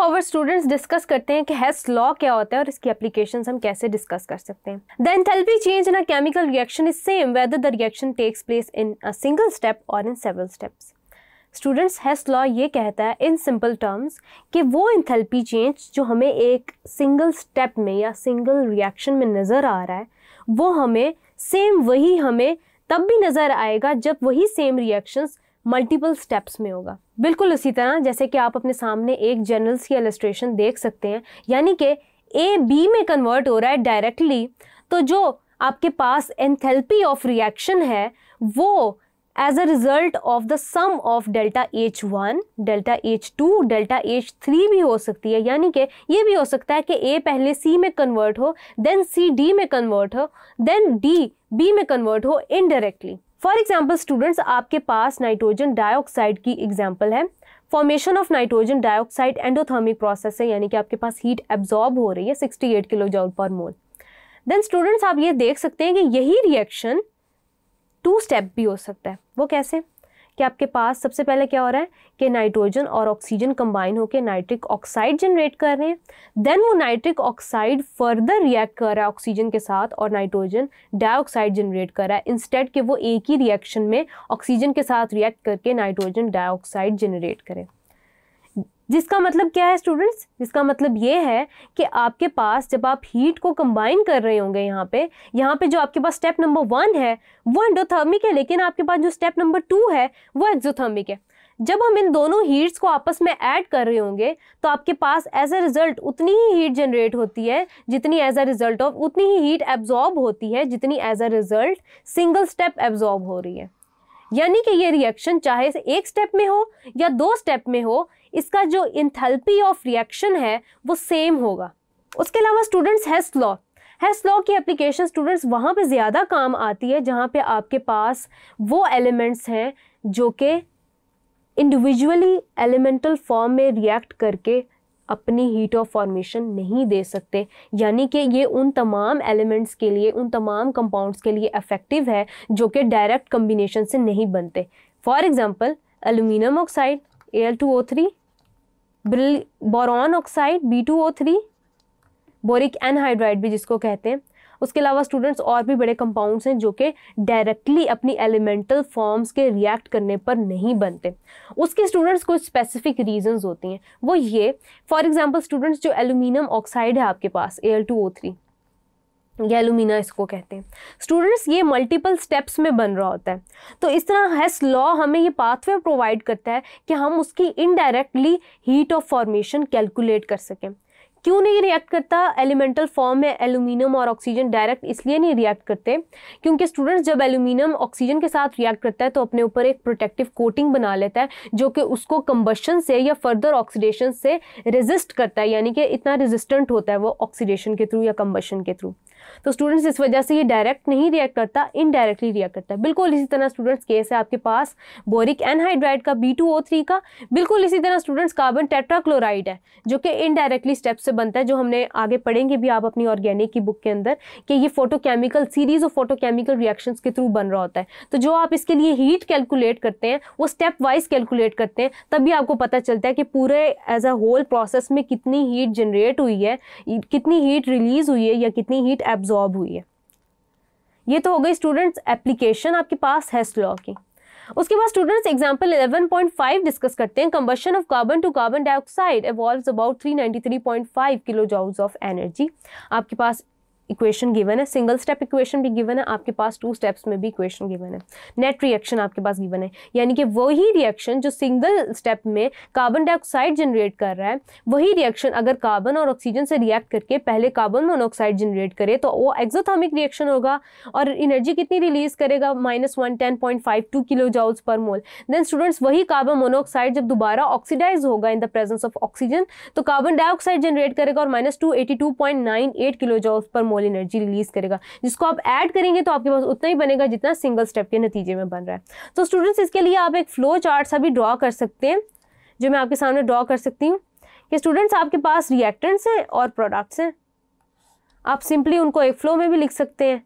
forward students discuss करते हैं कि हैस लॉ क्या होता है और इसकी एप्लीकेशन हम कैसे डिस्कस कर सकते हैं the enthalpy change in a chemical reaction is same whether the reaction takes place in a single step और in several steps students Hess law ये कहता है इन सिंपल टर्म्स कि वो इंथेल्पी चेंज जो हमें एक सिंगल स्टेप में या सिंगल रिएक्शन में नज़र आ रहा है वो हमें सेम वही हमें तब भी नज़र आएगा जब वही सेम रिएक्शंस मल्टीपल स्टेप्स में होगा बिल्कुल उसी तरह जैसे कि आप अपने सामने एक जर्नल्स की एलिस्ट्रेशन देख सकते हैं यानी कि ए बी में कन्वर्ट हो रहा है डायरेक्टली तो जो आपके पास एंथेल्पी ऑफ रिएक्शन है वो as a result of the sum of delta H one delta H two delta H three भी हो सकती है यानी कि ये भी हो सकता है कि ए पहले सी में कन्वर्ट हो देन सी डी में कन्वर्ट हो देन डी बी में कन्वर्ट हो इनडायरेक्टली फॉर एग्जाम्पल स्टूडेंट्स आपके पास नाइट्रोजन डाइऑक्साइड की एग्जाम्पल है formation of nitrogen dioxide endothermic process है यानी कि आपके पास हीट एब्जॉर्ब हो रही है 68 किलो जॉल पर मोल देन स्टूडेंट्स आप ये देख सकते हैं कि यही रिएक्शन टू स्टेप भी हो सकता है वो कैसे कि आपके पास सबसे पहले क्या हो रहा है कि नाइट्रोजन और ऑक्सीजन कंबाइन होकर नाइट्रिक ऑक्साइड जनरेट कर रहे हैं देन वो नाइट्रिक ऑक्साइड फर्दर रिएक्ट कर रहा है ऑक्सीजन के साथ और नाइट्रोजन डाइऑक्साइड जनरेट कर रहा है इंस्टेड कि वो एक ही रिएक्शन में ऑक्सीजन के साथ रिएक्ट करके नाइट्रोजन डाइऑक्साइड जनरेट करें जिसका मतलब क्या है स्टूडेंट्स जिसका मतलब ये है कि आपके पास जब आप हीट को कंबाइन कर रहे होंगे यहाँ पे यहाँ पे जो आपके पास स्टेप नंबर वन है वो एंडोथर्मिक है लेकिन आपके पास जो स्टेप नंबर टू है वो एक्जोथर्मिक है जब हम इन दोनों हीट्स को आपस में ऐड कर रहे होंगे तो आपके पास एज अ रिजल्ट उतनी ही हीट जनरेट होती है जितनी एज अ रिजल्ट ऑफ उतनी ही हीट एब्जॉर्ब होती है जितनी as a result single step absorb हो रही है यानी कि ये रिएक्शन चाहे एक स्टेप में हो या दो स्टेप में हो इसका जो इंथेल्पी ऑफ रिएक्शन है वो सेम होगा उसके अलावा students Hess law Hess law की एप्लीकेशन स्टूडेंट्स वहाँ पे ज़्यादा काम आती है जहाँ पे आपके पास वो एलिमेंट्स हैं जो कि इंडिविजुअली एलिमेंटल फॉर्म में रिएक्ट करके अपनी हीट ऑफ फॉर्मेशन नहीं दे सकते यानी कि ये उन तमाम एलिमेंट्स के लिए उन तमाम कंपाउंड्स के लिए अफेक्टिव है जो कि डायरेक्ट कम्बिनेशन से नहीं बनते for example aluminium oxide A L two O three boron oxide B two O three boric anhydride भी जिसको कहते हैं उसके अलावा स्टूडेंट्स और भी बड़े कंपाउंड्स हैं जो कि डायरेक्टली अपनी एलिमेंटल फॉर्म्स के रिएक्ट करने पर नहीं बनते उसके स्टूडेंट्स कुछ स्पेसिफिक रीजंस होती हैं वो ये फॉर एग्जांपल स्टूडेंट्स जो एल्यूमिनियम ऑक्साइड है आपके पास L two O three alumina इसको कहते हैं स्टूडेंट्स ये मल्टीपल स्टेप्स में बन रहा होता है तो इस तरह हैस लॉ हमें ये पाथवे प्रोवाइड करता है कि हम उसकी indirectly heat of formation calculate कर सकें क्यों नहीं रिएक्ट करता एलिमेंटल फॉर्म में एल्यूमिनियम और ऑक्सीजन डायरेक्ट इसलिए नहीं रिएक्ट करते क्योंकि स्टूडेंट्स जब एल्यूमिनियम ऑक्सीजन के साथ रिएक्ट करता है तो अपने ऊपर एक प्रोटेक्टिव कोटिंग बना लेता है जो कि उसको कम्बशन से या फर्दर ऑक्सीडेशन से रेजिस्ट करता है यानी कि इतना रेजिस्टेंट होता है वो ऑक्सीडेशन के थ्रू या कम्बशन के थ्रू तो स्टूडेंट्स इस वजह से ये डायरेक्ट नहीं रिएक्ट करता इनडायरेक्टली रिएक्ट करता है बिल्कुल इसी तरह स्टूडेंट्स केस है आपके पास बोरिक एनहाइड्राइड का बी का बिल्कुल इसी तरह स्टूडेंट्स कार्बन टेट्राक्लोराइड है जो कि इनडायरेक्टली स्टेप से बनता है जो हमने आगे पढ़ेंगे भी आप अपनी ऑर्गेनिक की बुक के अंदर कि ये photochemical series of photochemical reaction के थ्रू बन रहा होता है तो जो आप इसके लिए हीट कैलकुलेट करते हैं वो स्टेप वाइज कैलकुलेट करते हैं तभी आपको पता चलता है कि पूरे एज अ होल प्रोसेस में कितनी हीट जनरेट हुई है कितनी हीट रिलीज हुई है या कितनी हीट एब्जॉर्ब हुई है ये तो हो गई स्टूडेंट्स एप्लीकेशन आपके पास है स्लॉ की उसके बाद स्टूडेंट्स एग्जाम्पल 11.5 डिस्कस करते हैं combustion of carbon to carbon dioxide evolve about 393.5 kilo joules of energy आपके पास इक्वेशन गिवन है सिंगल स्टेप इक्वेशन भी गिवन है आपके पास टू स्टेप्स में भी इक्वेशन गिवन है नेट रिएक्शन आपके पास गिवन है यानी कि वही रिएक्शन जो सिंगल स्टेप में कार्बन डाइऑक्साइड जनरेट कर रहा है वही रिएक्शन अगर कार्बन और ऑक्सीजन से रिएक्ट करके पहले कार्बन मोनोऑक्साइड जनरेट करे तो वो एक्जोथामिक रिएक्शन होगा और एनर्जी कितनी रिलीज करेगा minus one ten point five two kilo joules per mole then students वही कार्बन मोनोऑक्साइड जब दोबारा ऑक्सीडाइज होगा in the presence of oxygen तो कार्बन डाइऑक्साइड जनरेट करेगा और minus two eighty two point nine eight kilo joules per mole mall energy release करेगा जिसको आप ऐड करेंगे तो आपके पास उतना ही बनेगा जितना सिंगल स्टेप के नतीजे में बन रहा है तो स्टूडेंट्स इसके लिए आप एक फ्लो चार्ट सा भी ड्रॉ कर सकते हैं जो मैं आपके सामने ड्रॉ कर सकती हूँ कि स्टूडेंट्स आपके पास रिएक्टेंट्स हैं और प्रोडक्ट्स हैं आप सिंपली उनको एक फ्लो में भी लिख सकते हैं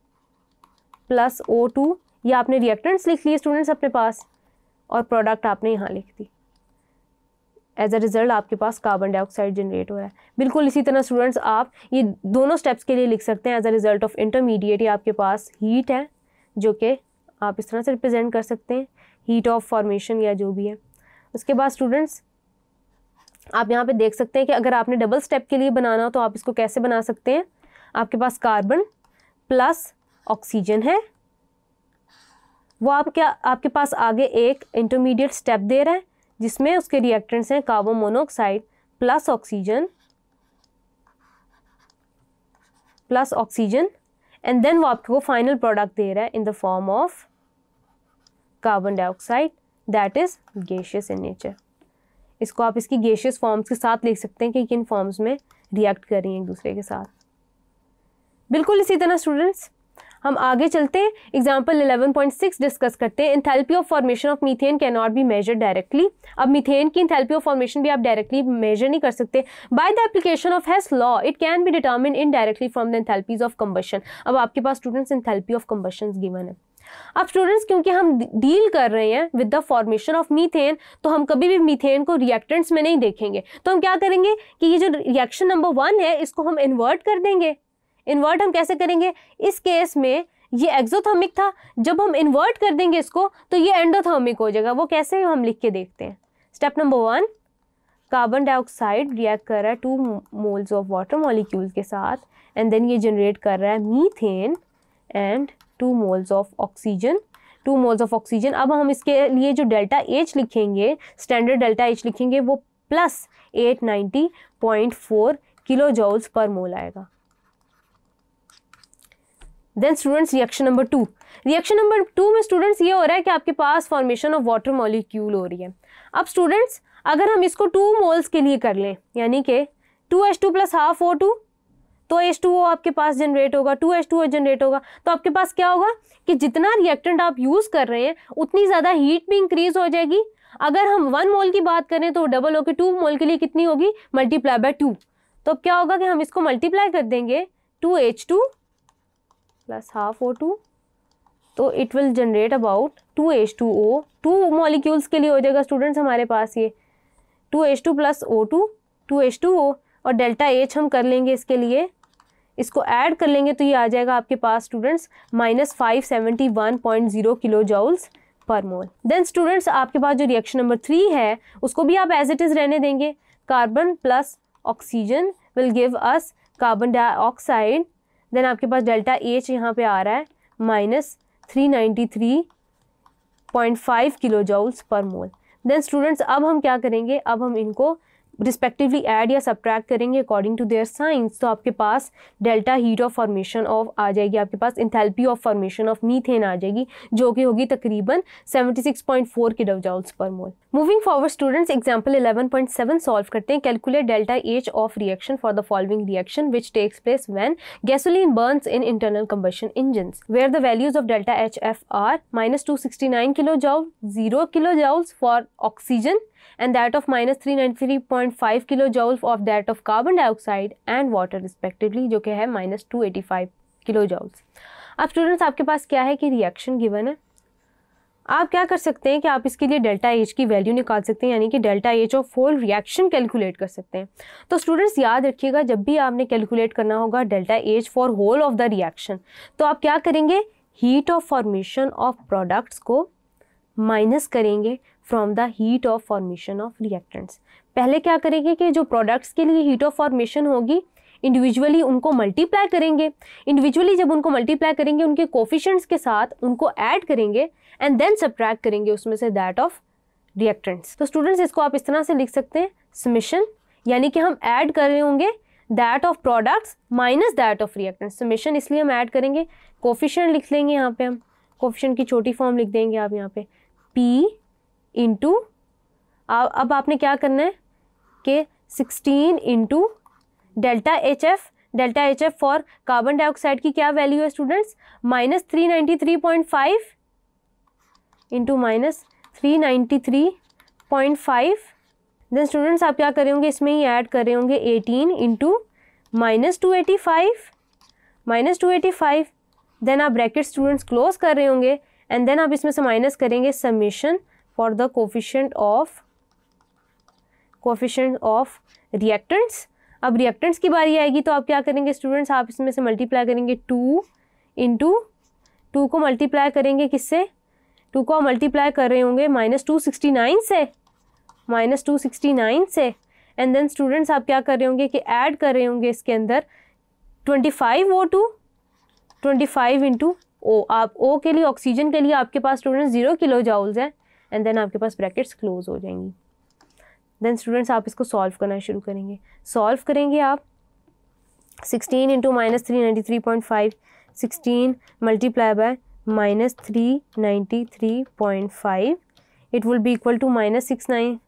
प्लस ओ टू या आपने रिएक्टेंट्स लिख लिए स्टूडेंट्स अपने पास और प्रोडक्ट आपने यहाँ लिख दी एज अ रिज़ल्ट आपके पास कार्बन डाइऑक्साइड जनरेट हो रहा है बिल्कुल इसी तरह स्टूडेंट्स आप ये दोनों स्टेप्स के लिए लिख सकते हैं as a result of intermediate ही आपके पास हीट है जो कि आप इस तरह से रिप्रेजेंट कर सकते हैं हीट ऑफ फॉर्मेशन या जो भी है उसके बाद स्टूडेंट्स आप यहाँ पे देख सकते हैं कि अगर आपने डबल स्टेप के लिए बनाना हो तो आप इसको कैसे बना सकते हैं आपके पास कार्बन प्लस ऑक्सीजन है वो आप क्या आपके पास आगे एक इंटरमीडिएट स्टेप दे रहा है जिसमें उसके रिएक्टेंट्स हैं carbon monoxide plus oxygen plus oxygen and then वो आपको फाइनल प्रोडक्ट दे रहा है in the form of carbon dioxide that is gaseous in nature इसको आप इसकी गेशियस फॉर्म्स के साथ लिख सकते हैं कि किन फॉर्म्स में रिएक्ट कर रही हैं एक दूसरे के साथ बिल्कुल इसी तरह स्टूडेंट्स हम आगे चलते हैं एग्जाम्पल 11.6 डिस्कस करते हैं enthalpy of formation of methane can not be measure directly अब मीथेन की इंथेल्पी ऑफ फॉर्मेशन भी आप डायरेक्टली मेजर नहीं कर सकते by the application of Hess law it can be determine indirectly from the enthalpies of combustion अब आपके पास students enthalpy of combustion given है अब स्टूडेंट्स क्योंकि हम डील कर रहे हैं with the formation of methane तो हम कभी भी मीथेन को रिएक्टेंट्स में नहीं देखेंगे तो हम क्या करेंगे कि ये जो रिएक्शन नंबर वन है इसको हम इन्वर्ट कर देंगे इन्वर्ट हम कैसे करेंगे इस केस में ये एक्सोथर्मिक था जब हम इन्वर्ट कर देंगे इसको तो ये एंडोथर्मिक हो जाएगा वो कैसे हम लिख के देखते हैं step number one carbon dioxide react कर रहा है two moles of water molecule के साथ एंड देन ये जनरेट कर रहा है methane and two moles of oxygen two moles of oxygen अब हम इसके लिए जो डेल्टा एच लिखेंगे स्टैंडर्ड डेल्टा एच लिखेंगे वो plus eight ninety point four kilo joules per mole आएगा then students reaction number two reaction number two में स्टूडेंट्स ये हो रहा है कि आपके पास फॉर्मेशन ऑफ वाटर मॉलिक्यूल हो रही है अब स्टूडेंट्स अगर हम इसको टू मोल्स के लिए कर लें यानी कि two H two plus half O two तो एच टू ओ आपके पास जनरेट होगा two H two O generate होगा तो आपके पास क्या होगा कि जितना रिएक्टेंट आप यूज़ कर रहे हैं उतनी ज़्यादा हीट भी इंक्रीज़ हो जाएगी अगर हम वन मोल की बात करें तो डबल होकर टू मोल के लिए कितनी होगी मल्टीप्लाई बाय टू तो अब क्या होगा कि हम इसको मल्टीप्लाई कर देंगे two H two plus half O two तो it will generate about two H two O two molecules के लिए हो जाएगा स्टूडेंट्स हमारे पास ये two H two plus O two two H two O और डेल्टा एच हम कर लेंगे इसके लिए इसको ऐड कर लेंगे तो ये आ जाएगा आपके पास students minus five seventy one point zero kilo joules per mole then students आपके पास जो रिएक्शन नंबर थ्री है उसको भी आप एज इट इज़ रहने देंगे carbon plus oxygen will give us carbon dioxide then आपके पास डेल्टा एच यहाँ पे आ रहा है minus three ninety three point five kilo joules per mole then students अब हम क्या करेंगे अब हम इनको रिस्पेक्टिवली ऐड या सब्ट्रैक्ट करेंगे अकॉर्डिंग टू देयर साइंस तो आपके पास delta heat of formation of आ जाएगी आपके पास enthalpy of formation of methane आ जाएगी जो कि होगी तकरीबन 76.4 kilojoules per mole moving forward students example 11.7 solve करते हैं calculate delta H of reaction for the following reaction which takes place when gasoline burns in internal combustion engine where the values of delta H F are minus two sixty nine kilo joule zero kilo joules for oxygen and that of minus three nine three 2.5 kilo joule of that of carbon dioxide and water respectively जो कि है minus two eighty five kilo joules अब students आपके पास क्या है कि reaction given है आप क्या कर सकते हैं कि आप इसके लिए डेल्टा एच की वैल्यू निकाल सकते हैं यानी कि delta H of whole reaction calculate कर सकते हैं तो स्टूडेंट्स याद रखिएगा जब भी आपने कैलकुलेट करना होगा delta H for whole of the reaction तो आप क्या करेंगे heat of formation of products को माइनस करेंगे from the heat of formation of reactants पहले क्या करेंगे कि जो प्रोडक्ट्स के लिए हीट ऑफ फॉर्मेशन होगी इंडिविजुअली उनको मल्टीप्लाई करेंगे इंडिविजुअली जब उनको मल्टीप्लाई करेंगे उनके कोफिशंट्स के साथ उनको ऐड करेंगे एंड देन सब्ट्रैक्ट करेंगे उसमें से दैट ऑफ रिएक्टेंट्स तो स्टूडेंट्स इसको आप इस तरह से लिख सकते हैं समिशन यानी कि हम ऐड कर रहे होंगे that of products minus that of reactants summation इसलिए हम ऐड करेंगे कोफिशेंट लिख लेंगे यहाँ पे हम कोफिशेंट की छोटी फॉर्म लिख देंगे आप यहाँ पे पी इंटू अब आपने क्या करना है के 16 into delta H F delta H F for carbon dioxide की क्या वैल्यू है students minus three ninety three point five into minus three ninety three point five then students आप क्या करे होंगे इसमें ही ऐड कर रहे होंगे eighteen into minus two eighty five minus two eighty five then आप ब्रैकेट स्टूडेंट्स क्लोज कर रहे होंगे एंड देन आप इसमें से माइनस करेंगे summation for the coefficient of coefficient of reactants अब रिएक्टेंट्स की बारी आएगी तो आप क्या करेंगे स्टूडेंट्स आप इसमें से मल्टीप्लाई करेंगे टू इंटू टू को मल्टीप्लाई करेंगे किससे टू को आप मल्टीप्लाई कर रहे होंगे माइनस टू सिक्सटी नाइन से माइनस टू सिक्सटी नाइन से एंड देन स्टूडेंट्स आप क्या कर रहे होंगे कि ऐड कर रहे होंगे इसके अंदर twenty five O two twenty five into O आप ओ के लिए ऑक्सीजन के लिए आपके पास स्टूडेंट्स जीरो किलो जाउल्स हैं एंड देन आपके पास ब्रैकेट्स क्लोज हो जाएंगी देन स्टूडेंट्स आप इसको सॉल्व करना शुरू करेंगे सॉल्व करेंगे आप sixteen into minus three ninety three point five sixteen multiply by minus three ninety three point five it will be equal to minus six nine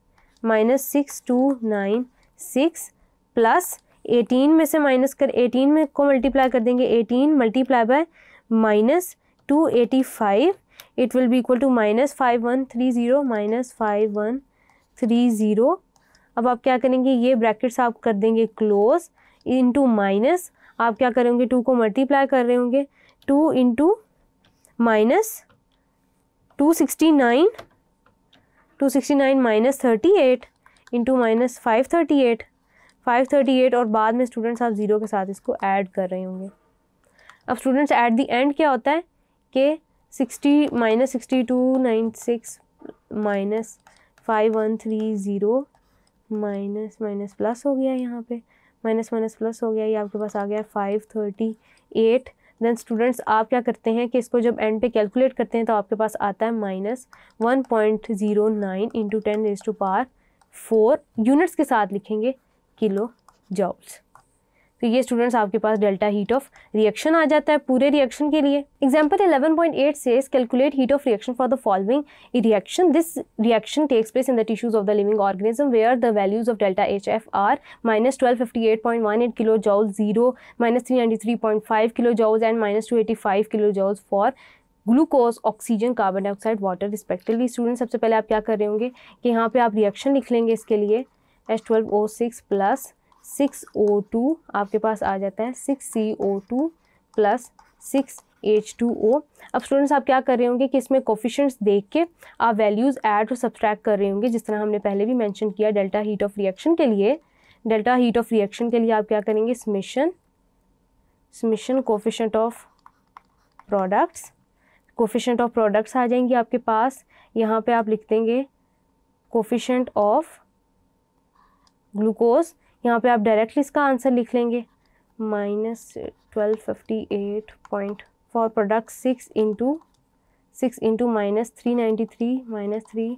minus six two nine six plus eighteen में से minus कर eighteen में को multiply कर देंगे eighteen multiply by minus two eighty five it will be equal to minus five one three zero minus five one three zero अब आप क्या करेंगे ये ब्रैकेट्स आप कर देंगे क्लोज इंटू माइनस आप क्या करेंगे टू को मल्टीप्लाई कर रहे होंगे two into minus two sixty nine two sixty nine minus thirty eight into minus five thirty eight five thirty eight और बाद में स्टूडेंट्स आप ज़ीरो के साथ इसको ऐड कर रहे होंगे अब स्टूडेंट्स एट दी एंड क्या होता है कि sixty minus sixty two nine six minus five one three zero minus minus plus हो गया यहाँ पे माइनस माइनस प्लस हो गया ये आपके पास आ गया five thirty eight then students आप क्या करते हैं कि इसको जब एंड पे कैलकुलेट करते हैं तो आपके पास आता है minus one point zero nine into ten raise to power four units के साथ लिखेंगे किलो जॉब्स तो ये स्टूडेंट्स आपके पास डेल्टा हीट ऑफ रिएक्शन आ जाता है पूरे रिएक्शन के लिए एग्जाम्पल 11.8 से calculate heat of reaction for the following reaction this reaction takes place in the tissues of the living organism where the values of delta H F are minus twelve fifty eight point one eight kilo joule zero minus three ninety three point five kilo joules and minus two eighty five kilo joules for glucose oxygen carbon dioxide water respectively student सबसे पहले आप क्या कर रहे होंगे कि यहाँ पे आप रिएक्शन लिख लेंगे इसके लिए H twelve O six plus six O two आपके पास आ जाता है six C O two plus six H two O अब स्टूडेंट्स आप क्या कर रहे होंगे कि इसमें कोफिशेंट्स देख के आप वैल्यूज़ ऐड और सब्सट्रैक्ट कर रहे होंगे जिस तरह हमने पहले भी मैंशन किया डेल्टा हीट ऑफ रिएक्शन के लिए डेल्टा हीट ऑफ रिएक्शन के लिए आप क्या करेंगे summation summation coefficient of products coefficient of products आ जाएंगे आपके पास यहाँ पे आप लिख देंगे कोफिशेंट ऑफ ग्लूकोज़ यहाँ पे आप डायरेक्टली इसका आंसर लिख लेंगे minus twelve fifty eight point four product six into six into minus three ninety three minus three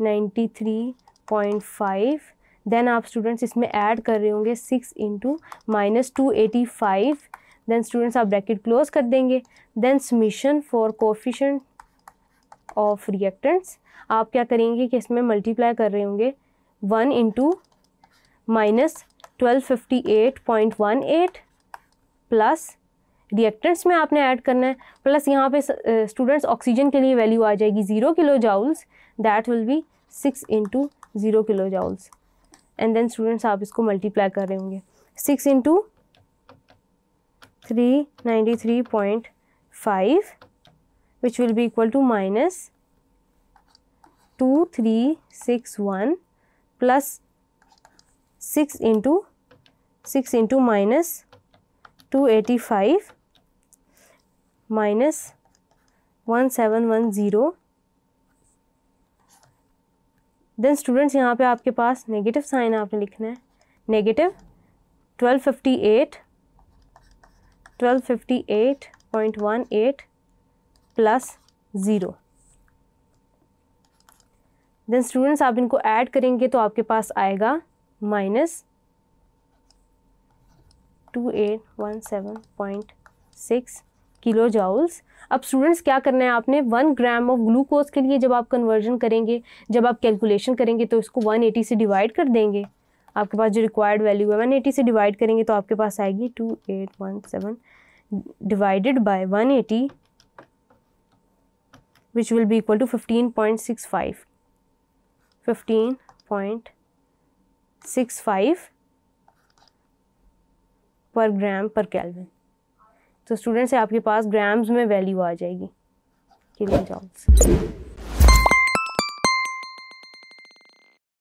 ninety three point five then आप स्टूडेंट्स इसमें ऐड कर रहे होंगे six into minus two eighty five then students आप bracket close कर देंगे then summation for coefficient of reactants आप क्या करेंगे कि इसमें मल्टीप्लाई कर रहे होंगे one into minus twelve fifty eight point one eight plus reactants में आपने ऐड करना है प्लस यहाँ पे स्टूडेंट्स ऑक्सीजन के लिए वैल्यू आ जाएगी zero kilo joules that will be six into zero kilo joules and then students आप इसको मल्टीप्लाई कर रहे होंगे six into three ninety three point five which will be equal to minus two three six one plus six into six into minus two eighty five minus one seven one zero then students यहाँ पे आपके पास negative sign आपने लिखना है negative twelve fifty eight twelve fifty eight point one eight plus zero then students आप इनको add करेंगे तो आपके पास आएगा minus two eight one seven point six kilo joules अब स्टूडेंट्स क्या करना है आपने वन ग्राम ऑफ ग्लूकोज के लिए जब आप कन्वर्जन करेंगे जब आप कैलकुलेशन करेंगे तो इसको वन एटी से डिवाइड कर देंगे आपके पास जो रिक्वायर्ड वैल्यू है वन एटी से डिवाइड करेंगे तो आपके पास आएगी two eight one seven divided by one eighty which will be equal to fifteen point six five fifteen point six five per gram पर कैलविन तो स्टूडेंट्स आपके पास ग्राम्स में वैल्यू आ जाएगी किलो जॉल्स